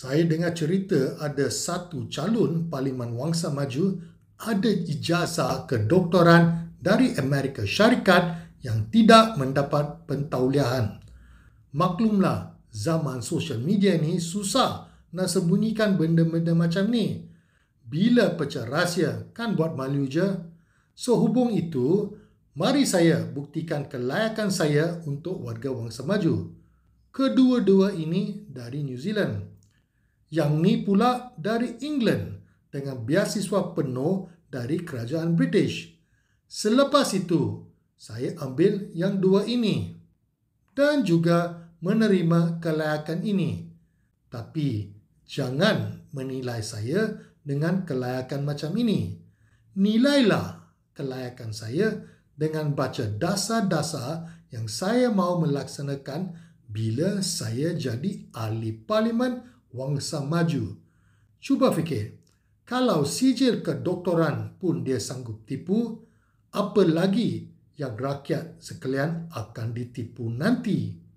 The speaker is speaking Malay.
Saya dengar cerita ada satu calon Parlimen Wangsa Maju ada ijazah kedoktoran dari Amerika Syarikat yang tidak mendapat pentauliahan. Maklumlah, zaman sosial media ni susah nak sembunyikan benda-benda macam ni. Bila pecah rahsia, kan buat malu je. So, hubung itu, mari saya buktikan kelayakan saya untuk warga wangsa maju. Kedua-dua ini dari New Zealand yang ni pula dari England dengan biasiswa penuh dari kerajaan British. Selepas itu, saya ambil yang dua ini dan juga menerima kelayakan ini. Tapi jangan menilai saya dengan kelayakan macam ini. Nilailah kelayakan saya dengan baca dasar-dasar yang saya mahu melaksanakan bila saya jadi ahli parlimen wangsa maju. Cuba fikir, kalau sijil kedoktoran pun dia sanggup tipu, apa lagi yang rakyat sekalian akan ditipu nanti?'